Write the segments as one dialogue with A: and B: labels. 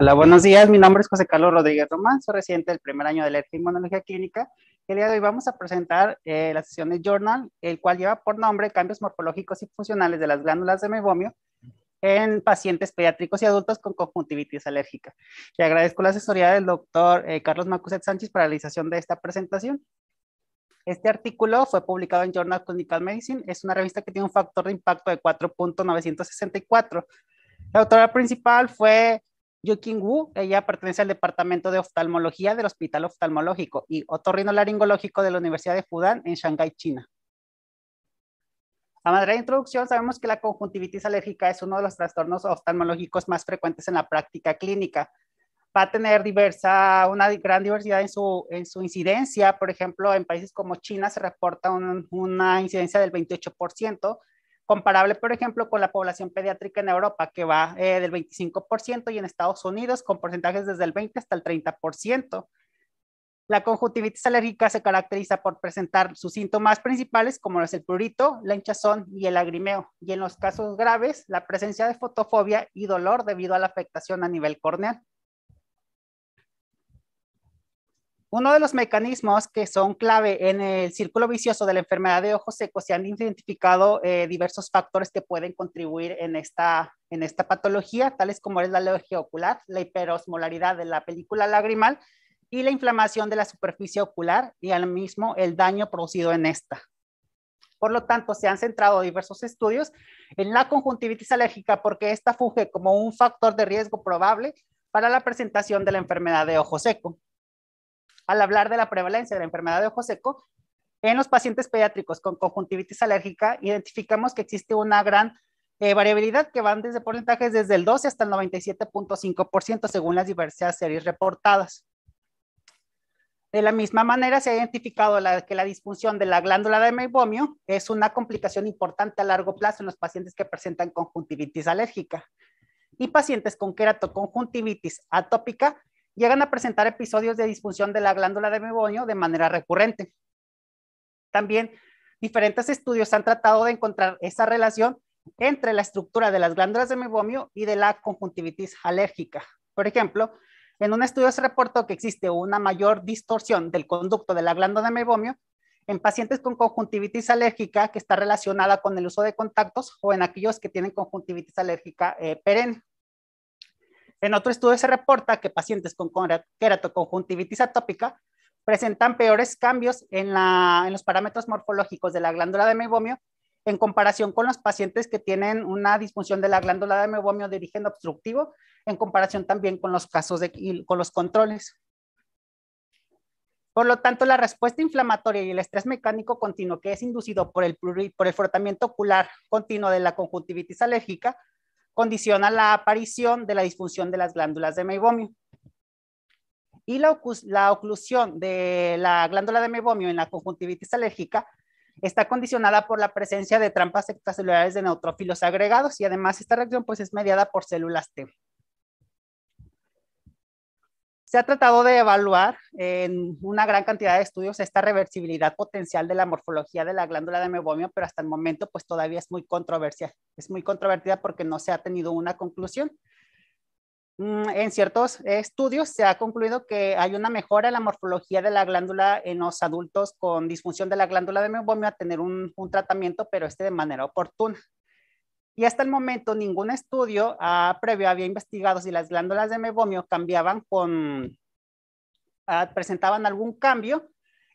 A: Hola, buenos días. Mi nombre es José Carlos Rodríguez Román, soy residente del primer año de y Inmunología Clínica. El día de hoy vamos a presentar eh, la sesión de Journal, el cual lleva por nombre Cambios morfológicos y funcionales de las glándulas de meibomio en pacientes pediátricos y adultos con conjuntivitis alérgica. Le agradezco la asesoría del doctor eh, Carlos Macuset Sánchez para la realización de esta presentación. Este artículo fue publicado en Journal Clinical Medicine. Es una revista que tiene un factor de impacto de 4.964. La autora principal fue Yukin Wu, ella pertenece al Departamento de Oftalmología del Hospital Oftalmológico y Otorrinolaringológico de la Universidad de Fudan en Shanghái, China. A manera de introducción, sabemos que la conjuntivitis alérgica es uno de los trastornos oftalmológicos más frecuentes en la práctica clínica. Va a tener diversa, una gran diversidad en su, en su incidencia. Por ejemplo, en países como China se reporta una incidencia del 28%, comparable, por ejemplo, con la población pediátrica en Europa, que va eh, del 25%, y en Estados Unidos con porcentajes desde el 20 hasta el 30%. La conjuntivitis alérgica se caracteriza por presentar sus síntomas principales, como es el prurito, la hinchazón y el lagrimeo, y en los casos graves, la presencia de fotofobia y dolor debido a la afectación a nivel corneal. Uno de los mecanismos que son clave en el círculo vicioso de la enfermedad de ojos secos se han identificado eh, diversos factores que pueden contribuir en esta, en esta patología, tales como es la alergia ocular, la hiperosmolaridad de la película lagrimal y la inflamación de la superficie ocular y al mismo el daño producido en esta. Por lo tanto, se han centrado diversos estudios en la conjuntivitis alérgica porque esta funge como un factor de riesgo probable para la presentación de la enfermedad de ojo seco al hablar de la prevalencia de la enfermedad de ojo seco, en los pacientes pediátricos con conjuntivitis alérgica, identificamos que existe una gran eh, variabilidad que van desde porcentajes desde el 12 hasta el 97.5% según las diversas series reportadas. De la misma manera, se ha identificado que la disfunción de la glándula de meibomio es una complicación importante a largo plazo en los pacientes que presentan conjuntivitis alérgica. Y pacientes con queratoconjuntivitis atópica llegan a presentar episodios de disfunción de la glándula de meibomio de manera recurrente. También diferentes estudios han tratado de encontrar esa relación entre la estructura de las glándulas de meibomio y de la conjuntivitis alérgica. Por ejemplo, en un estudio se reportó que existe una mayor distorsión del conducto de la glándula de meibomio en pacientes con conjuntivitis alérgica que está relacionada con el uso de contactos o en aquellos que tienen conjuntivitis alérgica eh, perenne. En otro estudio se reporta que pacientes con queratoconjuntivitis atópica presentan peores cambios en, los parámetros morfológicos de la glándula de meibomio en comparación con los pacientes que tienen una disfunción de la glándula de meibomio de origen obstructivo, en comparación también con los casos de, con los controles. Por lo tanto, la respuesta inflamatoria y el estrés mecánico continuo que es inducido por el, por el frotamiento ocular continuo de la conjuntivitis alérgica condiciona la aparición de la disfunción de las glándulas de meibomio. Y la, oclusión de la glándula de meibomio en la conjuntivitis alérgica está condicionada por la presencia de trampas extracelulares de neutrófilos agregados y además esta reacción pues es mediada por células T. Se ha tratado de evaluar en una gran cantidad de estudios esta reversibilidad potencial de la morfología de la glándula de meubomio, pero hasta el momento pues todavía es muy controversial, es muy controvertida porque no se ha tenido una conclusión. Mm, en ciertos estudios se ha concluido que hay una mejora en la morfología de la glándula en los adultos con disfunción de la glándula de meubomio a tener un tratamiento, pero este de manera oportuna y hasta el momento ningún estudio ah, previo había investigado si las glándulas de mebomio cambiaban con, ah, presentaban algún cambio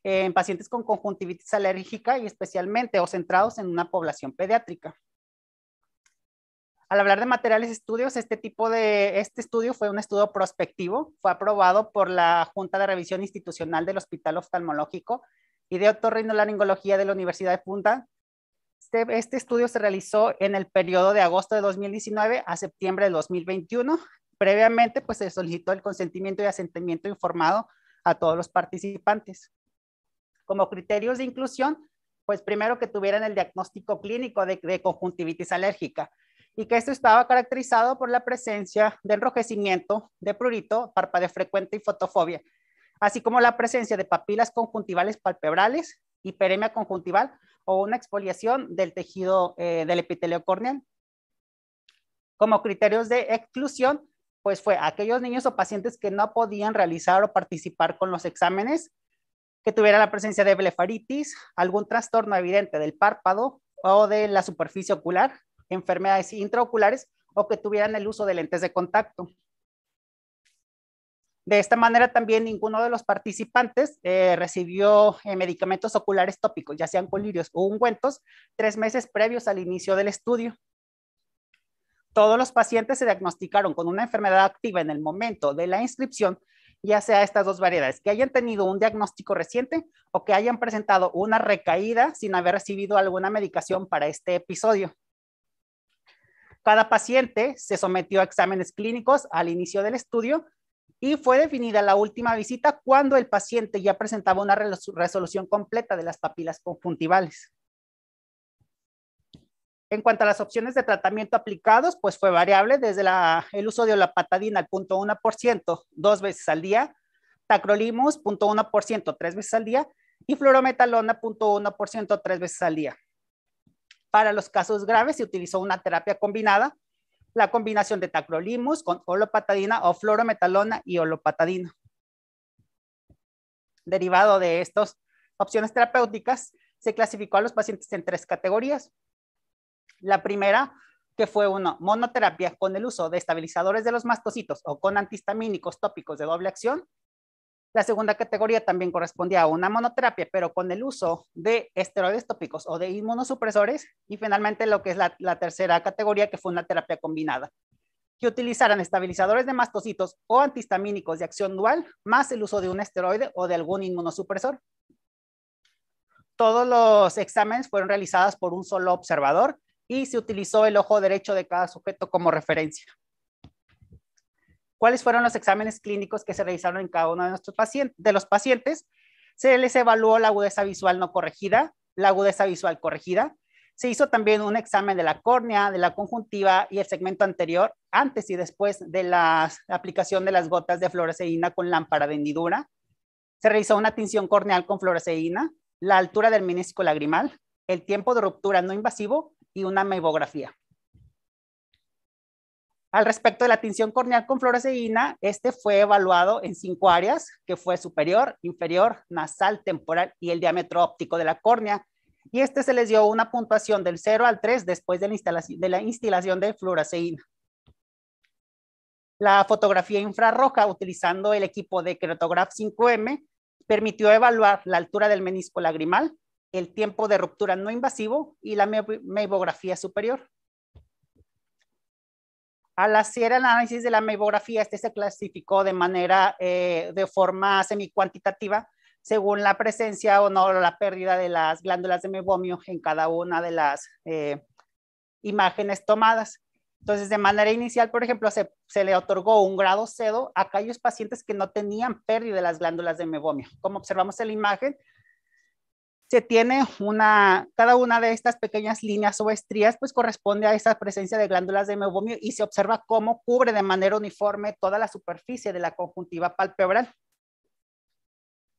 A: en pacientes con conjuntivitis alérgica y especialmente o centrados en una población pediátrica. Al hablar de materiales estudios, este tipo de este estudio fue un estudio prospectivo, fue aprobado por la Junta de Revisión Institucional del Hospital Oftalmológico y de Otorrinolaringología de la Universidad de Punta este, este, estudio se realizó en el periodo de agosto de 2019 a septiembre de 2021. Previamente, pues se solicitó el consentimiento y asentimiento informado a todos los participantes. Como criterios de inclusión, pues primero que tuvieran el diagnóstico clínico de, de, conjuntivitis alérgica y que esto estaba caracterizado por la presencia de enrojecimiento, de prurito, parpadeo frecuente y fotofobia, así como la presencia de papilas conjuntivales palpebrales, hiperemia conjuntival o una exfoliación del tejido eh, del epitelio corneal. Como criterios de exclusión, pues fue aquellos niños o pacientes que no podían realizar o participar con los exámenes, que tuvieran la presencia de blefaritis, algún trastorno evidente del párpado o de la superficie ocular, enfermedades intraoculares o que tuvieran el uso de lentes de contacto. De esta manera también ninguno de los participantes eh, recibió eh, medicamentos oculares tópicos, ya sean colirios o ungüentos, tres meses previos al inicio del estudio. Todos los pacientes se diagnosticaron con una enfermedad activa en el momento de la inscripción, ya sea estas dos variedades, que hayan tenido un diagnóstico reciente o que hayan presentado una recaída sin haber recibido alguna medicación para este episodio. Cada paciente se sometió a exámenes clínicos al inicio del estudio y fue definida la última visita cuando el paciente ya presentaba una resolución completa de las papilas conjuntivales. En cuanto a las opciones de tratamiento aplicados, pues fue variable desde el uso de olapatadina al 0.1% dos veces al día, tacrolimus 0.1% tres veces al día y fluorometalona 0.1% tres veces al día. Para los casos graves se utilizó una terapia combinada la combinación de tacrolimus con olopatadina o fluorometalona y olopatadina. Derivado de estas opciones terapéuticas, se clasificó a los pacientes en tres categorías. La primera, que fue una monoterapia con el uso de estabilizadores de los mastocitos o con antihistamínicos tópicos de doble acción, la segunda categoría también correspondía a una monoterapia, pero con el uso de esteroides tópicos o de inmunosupresores. Y finalmente lo que es la, tercera categoría, que fue una terapia combinada, que utilizaran estabilizadores de mastocitos o antihistamínicos de acción dual, más el uso de un esteroide o de algún inmunosupresor. Todos los exámenes fueron realizados por un solo observador y se utilizó el ojo derecho de cada sujeto como referencia cuáles fueron los exámenes clínicos que se realizaron en cada uno de, nuestros pacientes, de los pacientes. Se les evaluó la agudeza visual no corregida, la agudeza visual corregida. Se hizo también un examen de la córnea, de la conjuntiva y el segmento anterior, antes y después de la aplicación de las gotas de fluoresceína con lámpara de hendidura. Se realizó una tinción corneal con fluoresceína, la altura del menisco lagrimal, el tiempo de ruptura no invasivo y una mebografía. Al respecto de la tinción corneal con fluoresceína, este fue evaluado en cinco áreas, que fue superior, inferior, nasal, temporal y el diámetro óptico de la córnea. Y este se les dio una puntuación del 0 al 3 después de la instalación de, la fluoresceína. La fotografía infrarroja utilizando el equipo de Cretograph 5M permitió evaluar la altura del menisco lagrimal, el tiempo de ruptura no invasivo y la meibografía superior. Al hacer el análisis de la mebografía este se clasificó de manera, eh, de forma semi-cuantitativa, según la presencia o no la pérdida de las glándulas de mebomio en cada una de las eh, imágenes tomadas. Entonces, de manera inicial, por ejemplo, se, se, le otorgó un grado cedo a aquellos pacientes que no tenían pérdida de las glándulas de mebomio. Como observamos en la imagen, se tiene una, cada una de estas pequeñas líneas o estrías pues corresponde a esa presencia de glándulas de Meibomio y se observa cómo cubre de manera uniforme toda la superficie de la conjuntiva palpebral.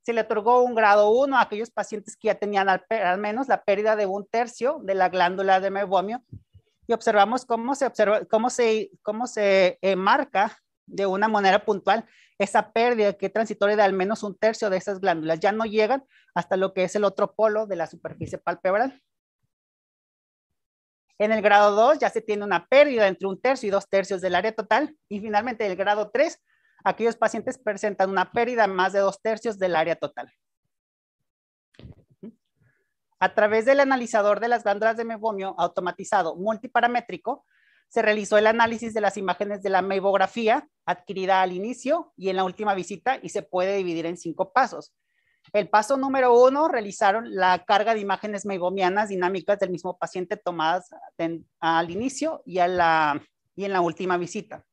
A: Se le otorgó un grado 1 a aquellos pacientes que ya tenían al, menos la pérdida de un tercio de la glándula de Meibomio y observamos cómo se, cómo se, cómo se eh, marca de una manera puntual esa pérdida que transitoria de al menos un tercio de esas glándulas. Ya no llegan hasta lo que es el otro polo de la superficie palpebral. En el grado 2 ya se tiene una pérdida entre un tercio y dos tercios del área total. Y finalmente, en el grado 3, aquellos pacientes presentan una pérdida más de dos tercios del área total. A través del analizador de las glándulas de mebomio automatizado multiparamétrico, se realizó el análisis de las imágenes de la mebografía adquirida al inicio y en la última visita y se puede dividir en cinco pasos. El paso número uno, realizaron la carga de imágenes meibomianas dinámicas del mismo paciente tomadas al inicio y, y en la última visita.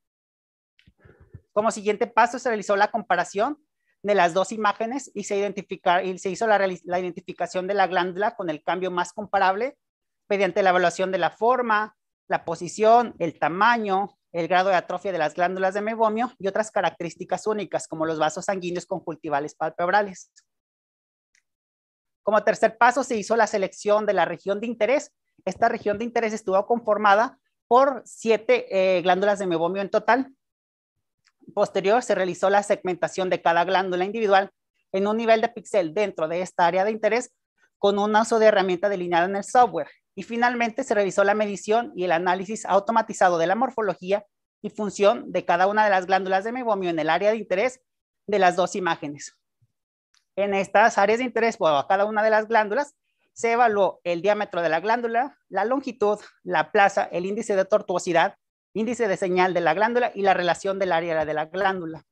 A: Como siguiente paso, se realizó la comparación de las dos imágenes y se, identificar, y se hizo la, la identificación de la glándula con el cambio más comparable mediante la evaluación de la forma, la posición, el tamaño, el grado de atrofia de las glándulas de mebomio y otras características únicas como los vasos sanguíneos conjuntivales palpebrales. Como tercer paso se hizo la selección de la región de interés. Esta región de interés estuvo conformada por siete eh, glándulas de mebomio en total. Posterior se realizó la segmentación de cada glándula individual en un nivel de píxel dentro de esta área de interés con un uso de herramienta delineada en el software. Y finalmente se revisó la medición y el análisis automatizado de la morfología y función de cada una de las glándulas de meibomio en el área de interés de las dos imágenes. En estas áreas de interés, o a cada una de las glándulas, se evaluó el diámetro de la glándula, la longitud, la plaza, el índice de tortuosidad, índice de señal de la glándula y la relación del área de la glándula.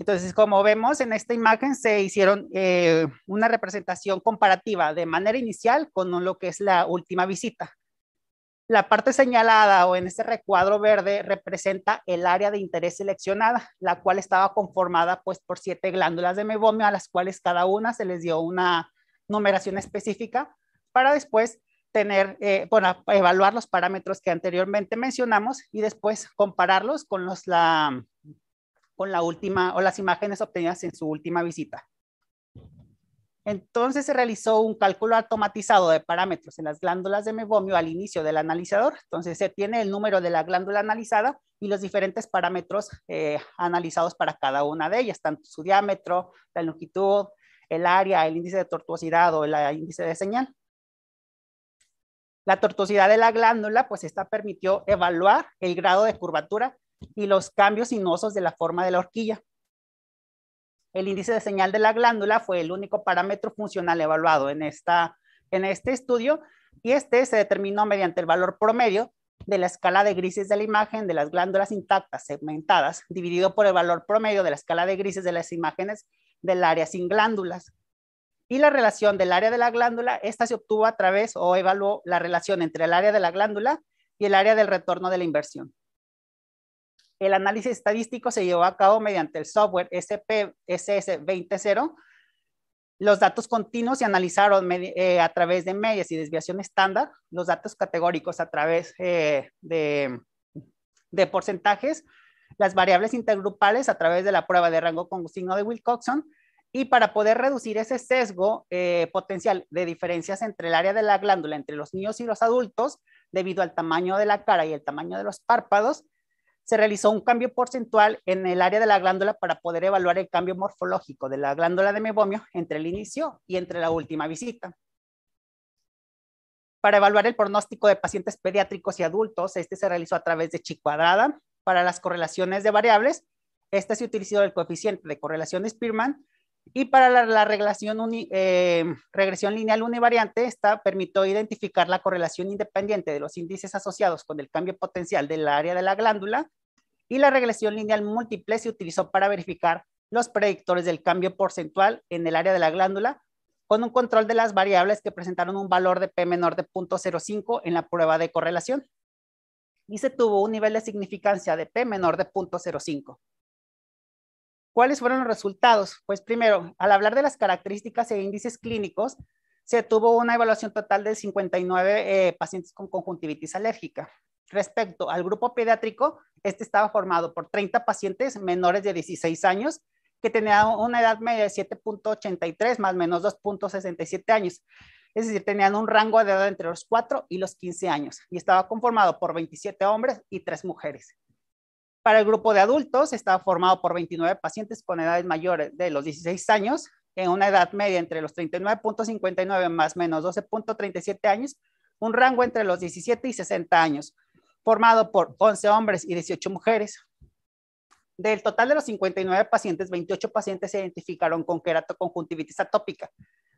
A: Entonces, como vemos en esta imagen, se hicieron eh, una representación comparativa de manera inicial con lo que es la última visita. La parte señalada o en este recuadro verde representa el área de interés seleccionada, la cual estaba conformada pues por siete glándulas de mebomio a las cuales cada una se les dio una numeración específica para después tener, eh, evaluar los parámetros que anteriormente mencionamos y después compararlos con los, la, con la última o las imágenes obtenidas en su última visita. Entonces se realizó un cálculo automatizado de parámetros en las glándulas de mebomio al inicio del analizador. Entonces se tiene el número de la glándula analizada y los diferentes parámetros eh, analizados para cada una de ellas, tanto su diámetro, la longitud, el área, el índice de tortuosidad o el índice de señal. La tortuosidad de la glándula, pues esta permitió evaluar el grado de curvatura y los cambios sinuosos de la forma de la horquilla. El índice de señal de la glándula fue el único parámetro funcional evaluado en, en este estudio y este se determinó mediante el valor promedio de la escala de grises de la imagen de las glándulas intactas segmentadas dividido por el valor promedio de la escala de grises de las imágenes del área sin glándulas. Y la relación del área de la glándula, esta se obtuvo a través o evaluó la relación entre el área de la glándula y el área del retorno de la inversión. El análisis estadístico se llevó a cabo mediante el software SPSS SS200. Los datos continuos se analizaron eh, a través de medias y desviación estándar, los datos categóricos a través eh, de, porcentajes, las variables intergrupales a través de la prueba de rango con signo de Wilcoxon, y para poder reducir ese sesgo eh, potencial de diferencias entre el área de la glándula, entre los niños y los adultos, debido al tamaño de la cara y el tamaño de los párpados, se realizó un cambio porcentual en el área de la glándula para poder evaluar el cambio morfológico de la glándula de mebomio entre el inicio y entre la última visita. Para evaluar el pronóstico de pacientes pediátricos y adultos, este se realizó a través de chi cuadrada. Para las correlaciones de variables, este se utilizó el coeficiente de correlación de Spearman y para la, regresión, eh, regresión lineal univariante, esta permitió identificar la correlación independiente de los índices asociados con el cambio potencial del área de la glándula. Y la regresión lineal múltiple se utilizó para verificar los predictores del cambio porcentual en el área de la glándula con un control de las variables que presentaron un valor de P menor de 0.05 en la prueba de correlación. Y se tuvo un nivel de significancia de P menor de 0.05. ¿Cuáles fueron los resultados? Pues primero, al hablar de las características e índices clínicos, se tuvo una evaluación total de 59 eh, pacientes con conjuntivitis alérgica. Respecto al grupo pediátrico, este estaba formado por 30 pacientes menores de 16 años que tenían una edad media de 7.83 más o menos 2.67 años. Es decir, tenían un rango de edad entre los 4 y los 15 años y estaba conformado por 27 hombres y 3 mujeres. Para el grupo de adultos estaba formado por 29 pacientes con edades mayores de los 16 años, en una edad media entre los 39.59 más menos 12.37 años, un rango entre los 17 y 60 años, formado por 11 hombres y 18 mujeres. Del total de los 59 pacientes, 28 pacientes se identificaron con queratoconjuntivitis atópica,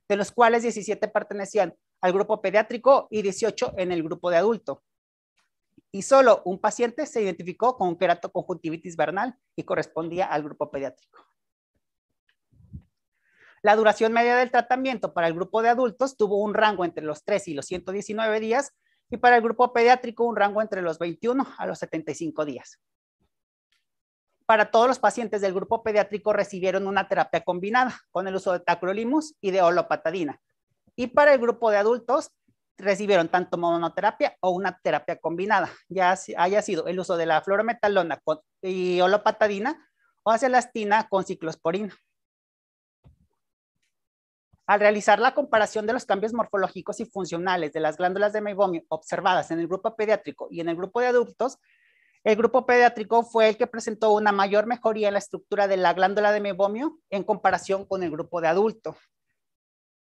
A: de los cuales 17 pertenecían al grupo pediátrico y 18 en el grupo de adulto y solo un paciente se identificó con un queratoconjuntivitis vernal y correspondía al grupo pediátrico. La duración media del tratamiento para el grupo de adultos tuvo un rango entre los 3 y los 119 días y para el grupo pediátrico un rango entre los 21 a los 75 días. Para todos los pacientes del grupo pediátrico recibieron una terapia combinada con el uso de tacrolimus y de olopatadina. Y para el grupo de adultos recibieron tanto monoterapia o una terapia combinada, ya haya sido el uso de la fluorometalona con, y olopatadina o acelastina con ciclosporina. Al realizar la comparación de los cambios morfológicos y funcionales de las glándulas de meibomio observadas en el grupo pediátrico y en el grupo de adultos, el grupo pediátrico fue el que presentó una mayor mejoría en la estructura de la glándula de meibomio en comparación con el grupo de adulto.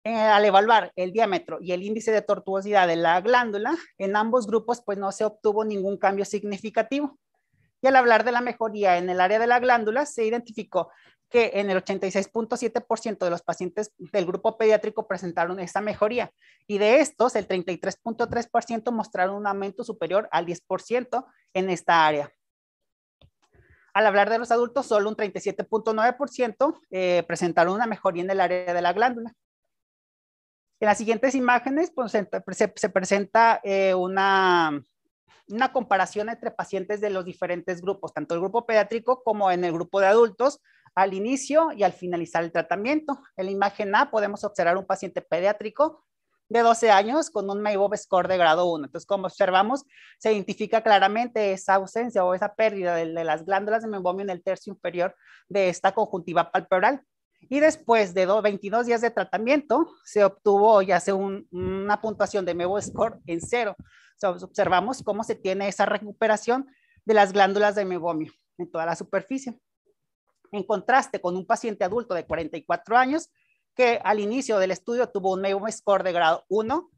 A: Eh, al evaluar el diámetro y el índice de tortuosidad de la glándula, en ambos grupos pues no se obtuvo ningún cambio significativo. Y al hablar de la mejoría en el área de la glándula, se identificó que en el 86.7% de los pacientes del grupo pediátrico presentaron esa mejoría y de estos el 33.3% mostraron un aumento superior al 10% en esta área. Al hablar de los adultos, solo un 37.9% eh, presentaron una mejoría en el área de la glándula. En las siguientes imágenes pues, se, presenta eh, una, comparación entre pacientes de los diferentes grupos, tanto el grupo pediátrico como en el grupo de adultos, al inicio y al finalizar el tratamiento. En la imagen A podemos observar un paciente pediátrico de 12 años con un MEIBOB score de grado 1. Entonces, como observamos, se identifica claramente esa ausencia o esa pérdida de, las glándulas de Meibomio en el tercio inferior de esta conjuntiva palpebral. Y después de 22 días de tratamiento, se obtuvo ya una puntuación de Mevo Score en cero. observamos cómo se tiene esa recuperación de las glándulas de mebomio en toda la superficie. En contraste con un paciente adulto de 44 años, que al inicio del estudio tuvo un Mevo Score de grado 1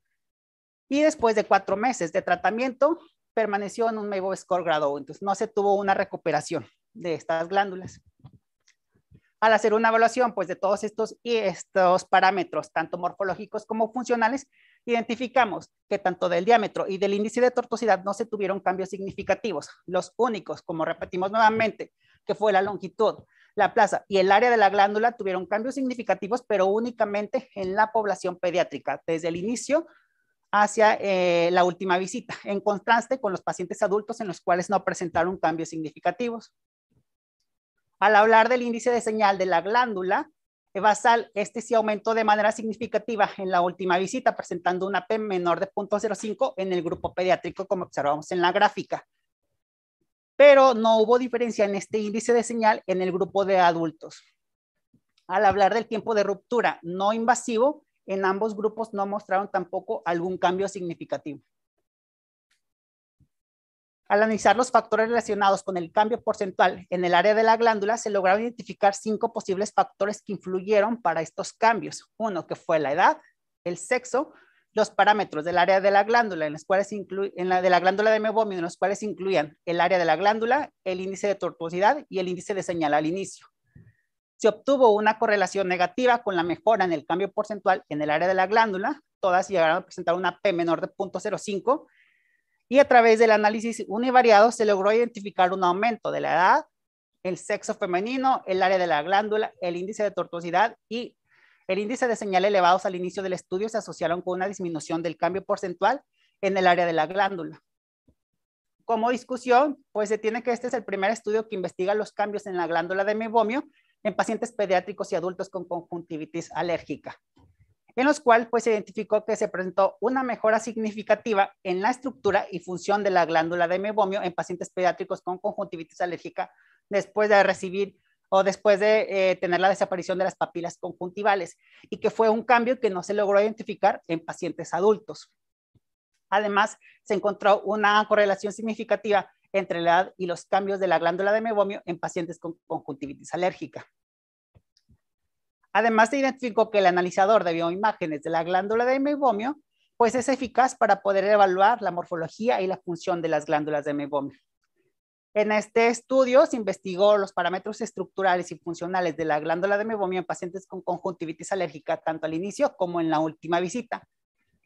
A: y después de cuatro meses de tratamiento permaneció en un Mevo Score grado 1. Entonces no se tuvo una recuperación de estas glándulas al hacer una evaluación pues, de todos estos, estos parámetros, tanto morfológicos como funcionales, identificamos que tanto del diámetro y del índice de tortuosidad no se tuvieron cambios significativos. Los únicos, como repetimos nuevamente, que fue la longitud, la plaza y el área de la glándula tuvieron cambios significativos, pero únicamente en la población pediátrica, desde el inicio hacia eh, la última visita, en contraste con los pacientes adultos en los cuales no presentaron cambios significativos. Al hablar del índice de señal de la glándula basal, eh, este sí aumentó de manera significativa en la última visita, presentando una P menor de 0.05 en el grupo pediátrico, como observamos en la gráfica. Pero no hubo diferencia en este índice de señal en el grupo de adultos. Al hablar del tiempo de ruptura no invasivo, en ambos grupos no mostraron tampoco algún cambio significativo. Al analizar los factores relacionados con el cambio porcentual en el área de la glándula, se lograron identificar cinco posibles factores que influyeron para estos cambios. Uno que fue la edad, el sexo, los parámetros del área de la glándula, en los cuales la de la glándula de mebómido, en los cuales incluían el área de la glándula, el índice de tortuosidad y el índice de señal al inicio. Se obtuvo una correlación negativa con la mejora en el cambio porcentual en el área de la glándula. Todas llegaron a presentar una P menor de 0.05 y a través del análisis univariado se logró identificar un aumento de la edad, el sexo femenino, el área de la glándula, el índice de tortuosidad y el índice de señal elevados al inicio del estudio se asociaron con una disminución del cambio porcentual en el área de la glándula. Como discusión, pues se tiene que este es el primer estudio que investiga los cambios en la glándula de mebomio en pacientes pediátricos y adultos con conjuntivitis alérgica en los cuales pues, se identificó que se presentó una mejora significativa en la estructura y función de la glándula de mebomio en pacientes pediátricos con conjuntivitis alérgica después de recibir o después de eh, tener la desaparición de las papilas conjuntivales, y que fue un cambio que no se logró identificar en pacientes adultos. Además, se encontró una correlación significativa entre la edad y los cambios de la glándula de mebomio en pacientes con conjuntivitis alérgica. Además, se identificó que el analizador de bioimágenes de la glándula de meibomio pues es eficaz para poder evaluar la morfología y la función de las glándulas de meibomio. En este estudio se investigó los parámetros estructurales y funcionales de la glándula de meibomio en pacientes con conjuntivitis alérgica tanto al inicio como en la última visita.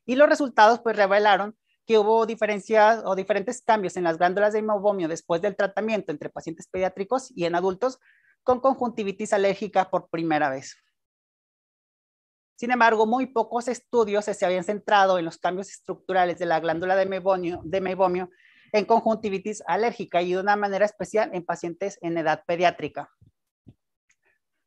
A: Y los resultados pues revelaron que hubo diferencias o diferentes cambios en las glándulas de meibomio después del tratamiento entre pacientes pediátricos y en adultos con conjuntivitis alérgica por primera vez. Sin embargo, muy pocos estudios se habían centrado en los cambios estructurales de la glándula de meibomio, en conjuntivitis alérgica y de una manera especial en pacientes en edad pediátrica.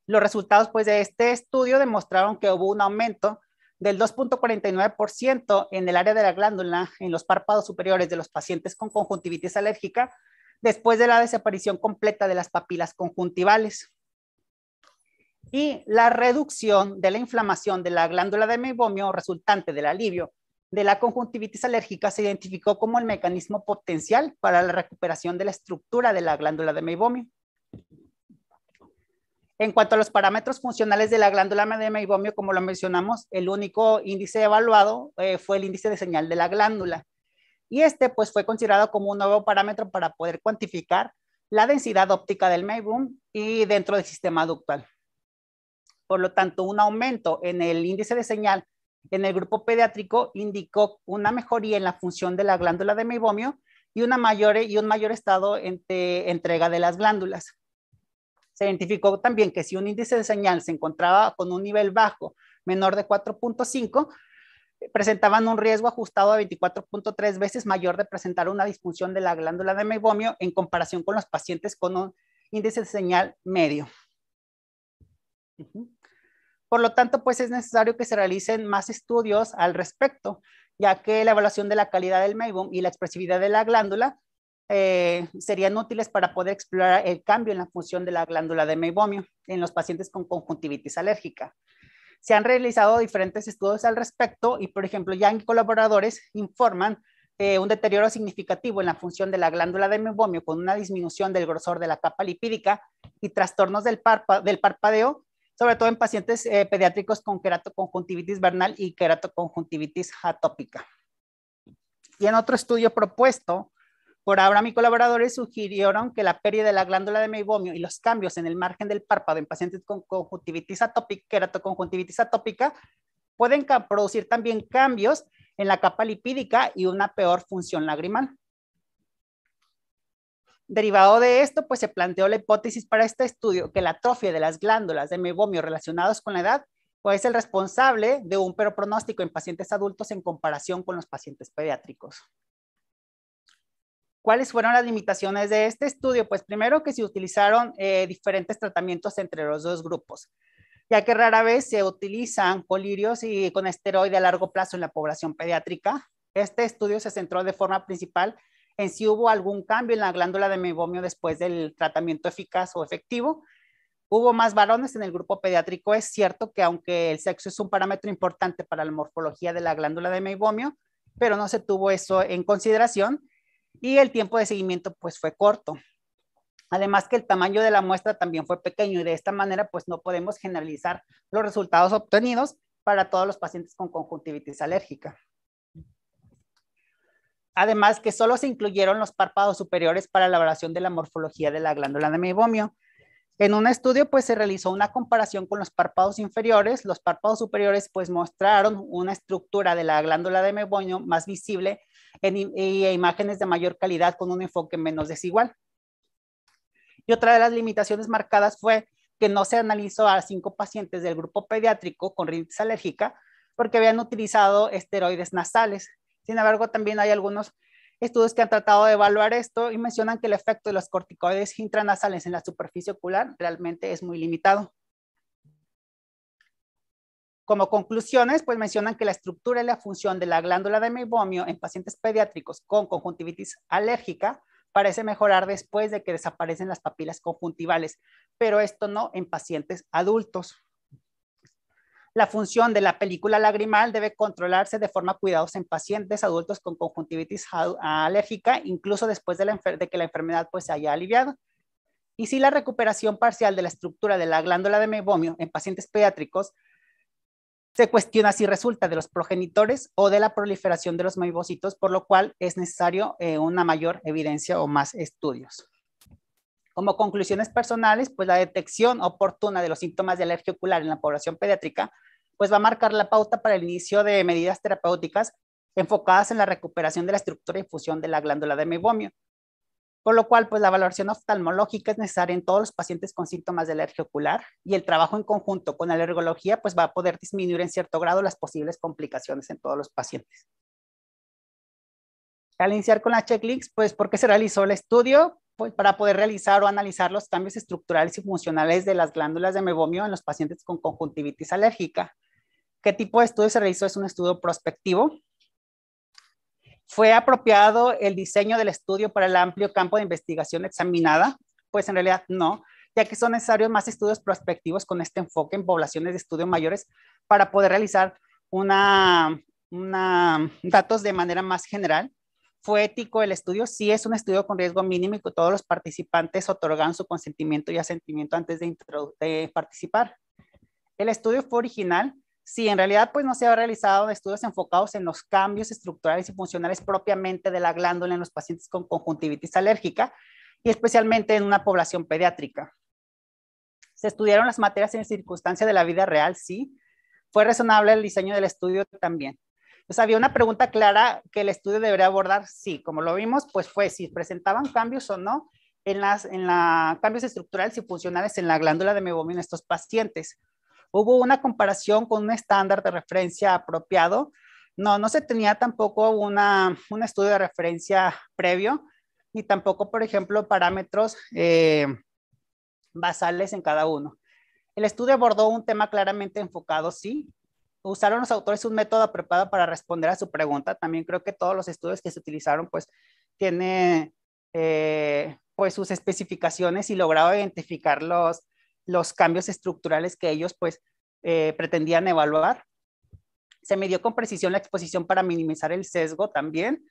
A: Los resultados pues, de este estudio demostraron que hubo un aumento del 2.49% en el área de la glándula en los párpados superiores de los pacientes con conjuntivitis alérgica después de la desaparición completa de las papilas conjuntivales y la reducción de la inflamación de la glándula de meibomio resultante del alivio de la conjuntivitis alérgica se identificó como el mecanismo potencial para la recuperación de la estructura de la glándula de meibomio. En cuanto a los parámetros funcionales de la glándula de meibomio, como lo mencionamos, el único índice evaluado eh, fue el índice de señal de la glándula. Y este pues fue considerado como un nuevo parámetro para poder cuantificar la densidad óptica del meibum y dentro del sistema ductal. Por lo tanto, un aumento en el índice de señal en el grupo pediátrico indicó una mejoría en la función de la glándula de meibomio y, una mayor, y un mayor estado de entrega de las glándulas. Se identificó también que si un índice de señal se encontraba con un nivel bajo, menor de 4.5, presentaban un riesgo ajustado a 24.3 veces mayor de presentar una disfunción de la glándula de meibomio en comparación con los pacientes con un índice de señal medio. Por lo tanto, pues es necesario que se realicen más estudios al respecto, ya que la evaluación de la calidad del MEIBOM y la expresividad de la glándula eh, serían útiles para poder explorar el cambio en la función de la glándula de meibomio en los pacientes con conjuntivitis alérgica. Se han realizado diferentes estudios al respecto y, por ejemplo, ya colaboradores informan eh, un deterioro significativo en la función de la glándula de meibomio con una disminución del grosor de la capa lipídica y trastornos del, del parpadeo sobre todo en pacientes eh, pediátricos con queratoconjuntivitis vernal y queratoconjuntivitis atópica. Y en otro estudio propuesto, por ahora mis colaboradores sugirieron que la pérdida de la glándula de meibomio y los cambios en el margen del párpado en pacientes con conjuntivitis atópica, queratoconjuntivitis atópica, pueden producir también cambios en la capa lipídica y una peor función lagrimal. Derivado de esto, pues se planteó la hipótesis para este estudio que la atrofia de las glándulas de mebomio relacionadas con la edad o pues, es el responsable de un peor pronóstico en pacientes adultos en comparación con los pacientes pediátricos. ¿Cuáles fueron las limitaciones de este estudio? Pues primero que se utilizaron eh, diferentes tratamientos entre los dos grupos, ya que rara vez se utilizan colirios y con esteroide a largo plazo en la población pediátrica. Este estudio se centró de forma principal en si hubo algún cambio en la glándula de meibomio después del tratamiento eficaz o efectivo. Hubo más varones en el grupo pediátrico. Es cierto que aunque el sexo es un parámetro importante para la morfología de la glándula de meibomio, pero no se tuvo eso en consideración y el tiempo de seguimiento pues fue corto. Además que el tamaño de la muestra también fue pequeño y de esta manera pues no podemos generalizar los resultados obtenidos para todos los pacientes con conjuntivitis alérgica. Además, que solo se incluyeron los párpados superiores para la evaluación de la morfología de la glándula de meibomio. En un estudio, pues se realizó una comparación con los párpados inferiores. Los párpados superiores, pues mostraron una estructura de la glándula de meibomio más visible en, imágenes de mayor calidad con un enfoque menos desigual. Y otra de las limitaciones marcadas fue que no se analizó a cinco pacientes del grupo pediátrico con rinitis alérgica porque habían utilizado esteroides nasales. Sin embargo, también hay algunos estudios que han tratado de evaluar esto y mencionan que el efecto de los corticoides intranasales en la superficie ocular realmente es muy limitado. Como conclusiones, pues mencionan que la estructura y la función de la glándula de meibomio en pacientes pediátricos con conjuntivitis alérgica parece mejorar después de que desaparecen las papilas conjuntivales, pero esto no en pacientes adultos. La función de la película lagrimal debe controlarse de forma cuidadosa en pacientes adultos con conjuntivitis alérgica, incluso después de, que la enfermedad pues, se haya aliviado. Y si la recuperación parcial de la estructura de la glándula de meibomio en pacientes pediátricos se cuestiona si resulta de los progenitores o de la proliferación de los meibocitos, por lo cual es necesario eh, una mayor evidencia o más estudios. Como conclusiones personales, pues la detección oportuna de los síntomas de alergia ocular en la población pediátrica, pues va a marcar la pauta para el inicio de medidas terapéuticas enfocadas en la recuperación de la estructura y fusión de la glándula de meibomio. Con lo cual, pues la valoración oftalmológica es necesaria en todos los pacientes con síntomas de alergia ocular y el trabajo en conjunto con la alergología, pues va a poder disminuir en cierto grado las posibles complicaciones en todos los pacientes. Al iniciar con la checklists, pues, ¿por qué se realizó el estudio? Pues, para poder realizar o analizar los cambios estructurales y funcionales de las glándulas de mebomio en los pacientes con conjuntivitis alérgica. ¿Qué tipo de estudio se realizó? Es un estudio prospectivo. ¿Fue apropiado el diseño del estudio para el amplio campo de investigación examinada? Pues en realidad no, ya que son necesarios más estudios prospectivos con este enfoque en poblaciones de estudio mayores para poder realizar datos de manera más general fue ético el estudio, sí es un estudio con riesgo mínimo y que todos los participantes otorgan su consentimiento y asentimiento antes de, participar. El estudio fue original, sí, en realidad pues no se ha realizado estudios enfocados en los cambios estructurales y funcionales propiamente de la glándula en los pacientes con conjuntivitis alérgica y especialmente en una población pediátrica. Se estudiaron las materias en circunstancia de la vida real, sí. Fue razonable el diseño del estudio también pues había una pregunta clara que el estudio debería abordar, sí, como lo vimos, pues fue si presentaban cambios o no en las en cambios estructurales y funcionales en la glándula de meibomio en estos pacientes. Hubo una comparación con un estándar de referencia apropiado. No, no se tenía tampoco una, un estudio de referencia previo, ni tampoco, por ejemplo, parámetros eh, basales en cada uno. El estudio abordó un tema claramente enfocado, sí, usaron los autores un método apropiado para responder a su pregunta. También creo que todos los estudios que se utilizaron, pues, tiene eh, pues sus especificaciones y lograron identificar los, los cambios estructurales que ellos, pues, eh, pretendían evaluar. Se midió con precisión la exposición para minimizar el sesgo también.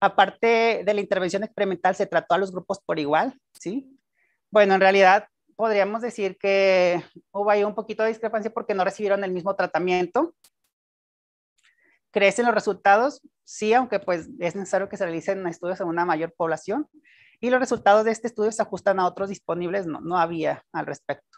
A: Aparte de la intervención experimental, se trató a los grupos por igual, ¿sí? Bueno, en realidad podríamos decir que hubo ahí un poquito de discrepancia porque no recibieron el mismo tratamiento. ¿Crecen los resultados? Sí, aunque pues es necesario que se realicen estudios en una mayor población. Y los resultados de este estudio se ajustan a otros disponibles, no, no había al respecto.